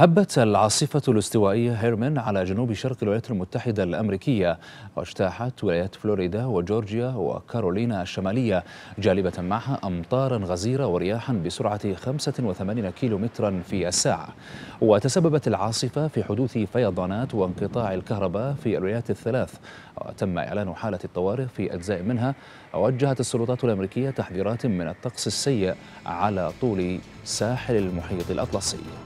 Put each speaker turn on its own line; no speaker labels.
هبت العاصفة الاستوائية هيرمن على جنوب شرق الولايات المتحدة الأمريكية واجتاحت ولايات فلوريدا وجورجيا وكارولينا الشمالية جالبة معها أمطارا غزيرة ورياحا بسرعة 85 كيلومترا في الساعة وتسببت العاصفة في حدوث فيضانات وانقطاع الكهرباء في الولايات الثلاث وتم إعلان حالة الطوارئ في أجزاء منها وجهت السلطات الأمريكية تحذيرات من الطقس السيء على طول ساحل المحيط الأطلسي